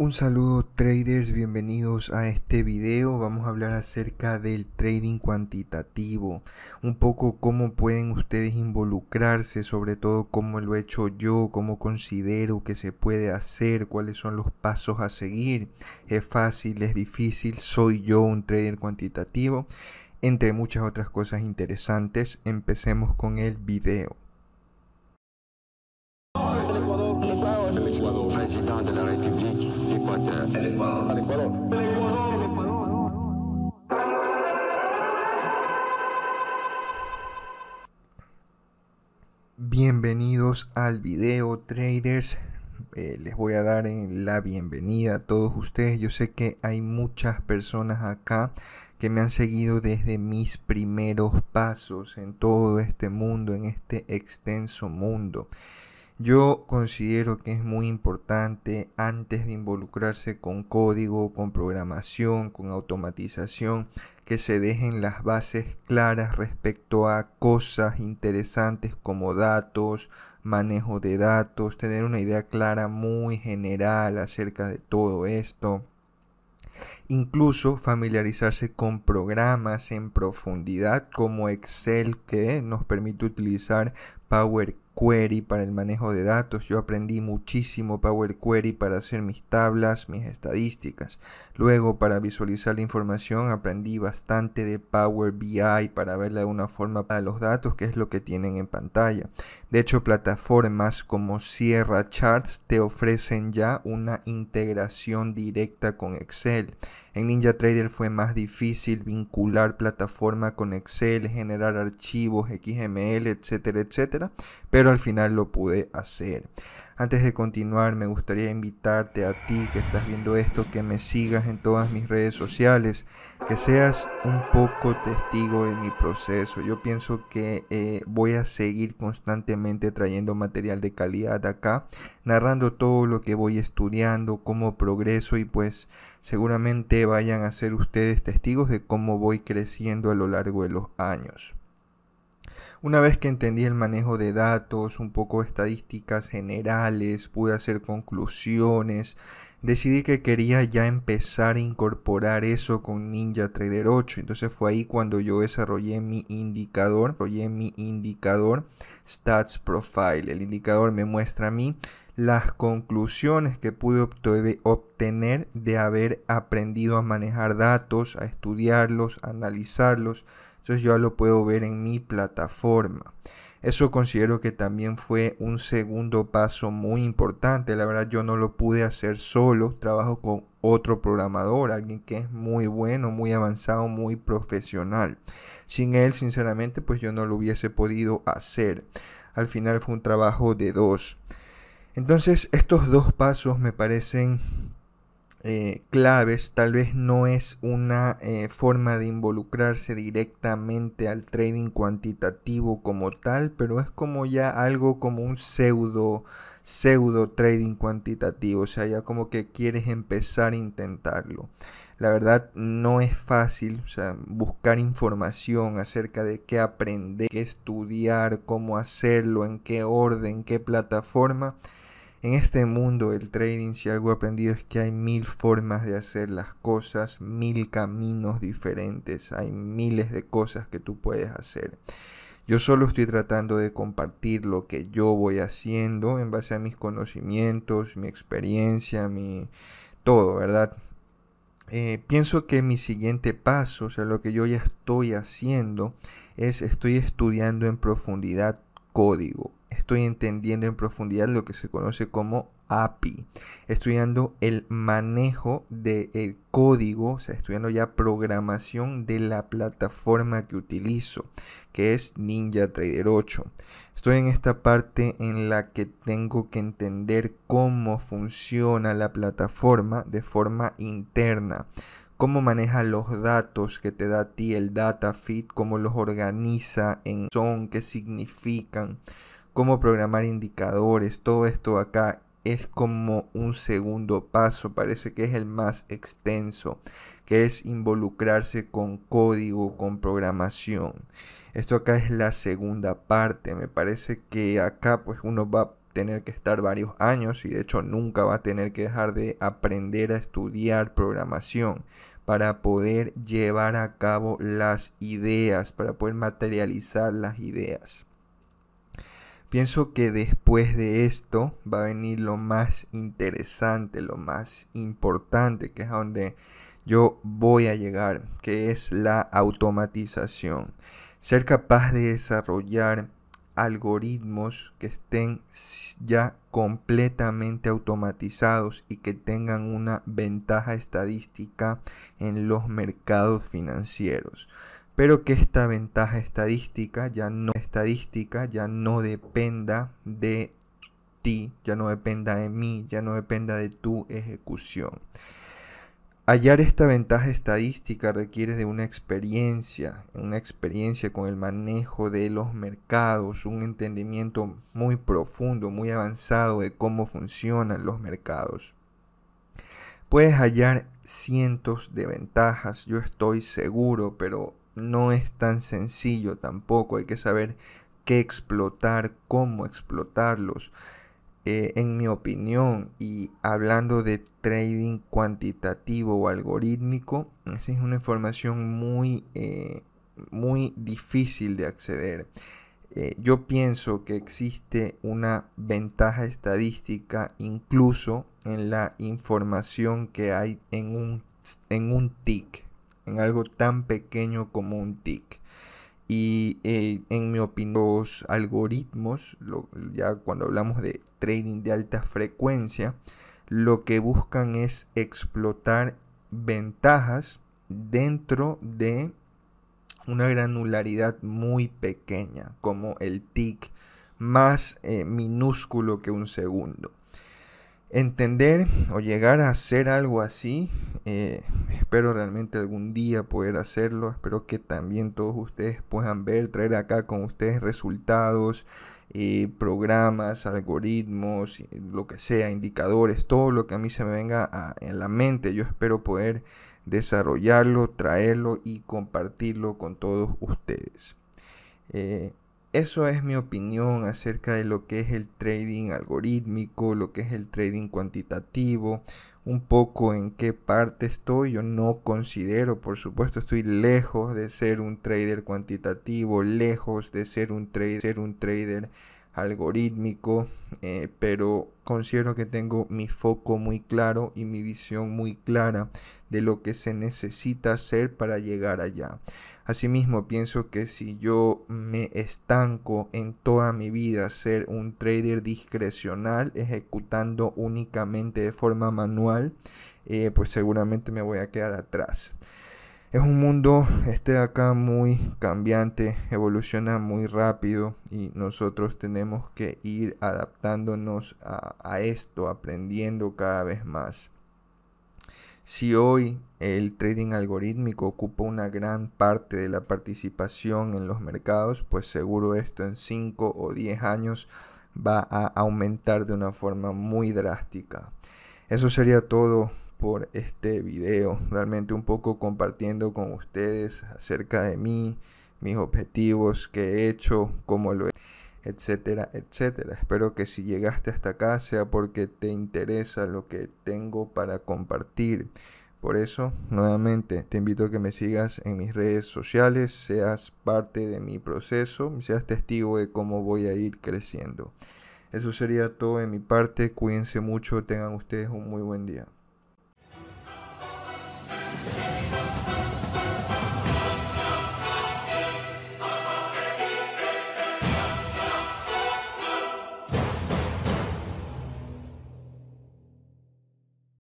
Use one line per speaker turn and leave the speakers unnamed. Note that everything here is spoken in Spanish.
Un saludo traders, bienvenidos a este video. Vamos a hablar acerca del trading cuantitativo, un poco cómo pueden ustedes involucrarse, sobre todo cómo lo he hecho yo, cómo considero que se puede hacer, cuáles son los pasos a seguir. Es fácil, es difícil, soy yo un trader cuantitativo, entre muchas otras cosas interesantes. Empecemos con el video. Bienvenidos al video traders. Eh, les voy a dar eh, la bienvenida a todos ustedes. Yo sé que hay muchas personas acá que me han seguido desde mis primeros pasos en todo este mundo, en este extenso mundo. Yo considero que es muy importante antes de involucrarse con código, con programación, con automatización, que se dejen las bases claras respecto a cosas interesantes como datos, manejo de datos, tener una idea clara muy general acerca de todo esto. Incluso familiarizarse con programas en profundidad como Excel que nos permite utilizar Power Query para el manejo de datos, yo aprendí muchísimo Power Query para hacer mis tablas, mis estadísticas. Luego para visualizar la información aprendí bastante de Power BI para verla de una forma para los datos que es lo que tienen en pantalla. De hecho plataformas como Sierra Charts te ofrecen ya una integración directa con Excel. En Ninja Trader fue más difícil vincular plataforma con Excel, generar archivos XML, etcétera, etcétera. Pero al final lo pude hacer. Antes de continuar, me gustaría invitarte a ti que estás viendo esto, que me sigas en todas mis redes sociales, que seas un poco testigo de mi proceso. Yo pienso que eh, voy a seguir constantemente trayendo material de calidad acá, narrando todo lo que voy estudiando, cómo progreso y pues seguramente vayan a ser ustedes testigos de cómo voy creciendo a lo largo de los años. Una vez que entendí el manejo de datos, un poco estadísticas generales, pude hacer conclusiones, decidí que quería ya empezar a incorporar eso con Ninja Trader 8. Entonces fue ahí cuando yo desarrollé mi indicador, desarrollé mi indicador Stats Profile. El indicador me muestra a mí las conclusiones que pude obtener de haber aprendido a manejar datos, a estudiarlos, a analizarlos entonces yo lo puedo ver en mi plataforma. Eso considero que también fue un segundo paso muy importante. La verdad yo no lo pude hacer solo. Trabajo con otro programador, alguien que es muy bueno, muy avanzado, muy profesional. Sin él, sinceramente, pues yo no lo hubiese podido hacer. Al final fue un trabajo de dos. Entonces estos dos pasos me parecen eh, claves, tal vez no es una eh, forma de involucrarse directamente al trading cuantitativo como tal, pero es como ya algo como un pseudo, pseudo trading cuantitativo, o sea, ya como que quieres empezar a intentarlo. La verdad no es fácil, sea, buscar información acerca de qué aprender, qué estudiar, cómo hacerlo, en qué orden, qué plataforma en este mundo el trading, si algo he aprendido es que hay mil formas de hacer las cosas, mil caminos diferentes, hay miles de cosas que tú puedes hacer. Yo solo estoy tratando de compartir lo que yo voy haciendo en base a mis conocimientos, mi experiencia, mi todo, ¿verdad? Eh, pienso que mi siguiente paso, o sea, lo que yo ya estoy haciendo, es estoy estudiando en profundidad código estoy entendiendo en profundidad lo que se conoce como API, estudiando el manejo del eh, código, o sea, estudiando ya programación de la plataforma que utilizo, que es NinjaTrader 8. Estoy en esta parte en la que tengo que entender cómo funciona la plataforma de forma interna cómo maneja los datos que te da a ti el data feed, cómo los organiza en son, qué significan, cómo programar indicadores, todo esto acá es como un segundo paso, parece que es el más extenso, que es involucrarse con código, con programación. Esto acá es la segunda parte, me parece que acá pues uno va a tener que estar varios años y de hecho nunca va a tener que dejar de aprender a estudiar programación para poder llevar a cabo las ideas, para poder materializar las ideas. Pienso que después de esto va a venir lo más interesante, lo más importante, que es a donde yo voy a llegar, que es la automatización. Ser capaz de desarrollar algoritmos que estén ya completamente automatizados y que tengan una ventaja estadística en los mercados financieros pero que esta ventaja estadística ya no estadística ya no dependa de ti, ya no dependa de mí, ya no dependa de tu ejecución. Hallar esta ventaja estadística requiere de una experiencia, una experiencia con el manejo de los mercados, un entendimiento muy profundo, muy avanzado de cómo funcionan los mercados. Puedes hallar cientos de ventajas, yo estoy seguro, pero no es tan sencillo tampoco, hay que saber qué explotar, cómo explotarlos. Eh, en mi opinión, y hablando de trading cuantitativo o algorítmico, esa es una información muy, eh, muy difícil de acceder. Eh, yo pienso que existe una ventaja estadística incluso en la información que hay en un, en un TIC, algo tan pequeño como un tic. Y eh, en mi opinión, los algoritmos, ya cuando hablamos de trading de alta frecuencia, lo que buscan es explotar ventajas dentro de una granularidad muy pequeña, como el tic más eh, minúsculo que un segundo. Entender o llegar a hacer algo así eh, espero realmente algún día poder hacerlo. Espero que también todos ustedes puedan ver, traer acá con ustedes resultados, eh, programas, algoritmos, eh, lo que sea, indicadores, todo lo que a mí se me venga en la mente. Yo espero poder desarrollarlo, traerlo y compartirlo con todos ustedes. eso es mi opinión acerca de lo que es el trading algorítmico, lo que es el trading cuantitativo, un poco en qué parte estoy. Yo no considero, por supuesto, estoy lejos de ser un trader cuantitativo, lejos de ser un trader, ser un trader algorítmico, eh, pero considero que tengo mi foco muy claro y mi visión muy clara de lo que se necesita hacer para llegar allá. Asimismo, pienso que si yo me estanco en toda mi vida ser un trader discrecional, ejecutando únicamente de forma manual, eh, pues seguramente me voy a quedar atrás. Es un mundo este acá muy cambiante, evoluciona muy rápido y nosotros tenemos que ir adaptándonos a, a esto, aprendiendo cada vez más. Si hoy el trading algorítmico ocupa una gran parte de la participación en los mercados, pues seguro esto en 5 o 10 años va a aumentar de una forma muy drástica. Eso sería todo por este video. Realmente un poco compartiendo con ustedes acerca de mí, mis objetivos que he hecho, cómo lo he etcétera, etcétera. Espero que si llegaste hasta acá sea porque te interesa lo que tengo para compartir. Por eso, nuevamente, te invito a que me sigas en mis redes sociales, seas parte de mi proceso, seas testigo de cómo voy a ir creciendo. Eso sería todo de mi parte. Cuídense mucho, tengan ustedes un muy buen día.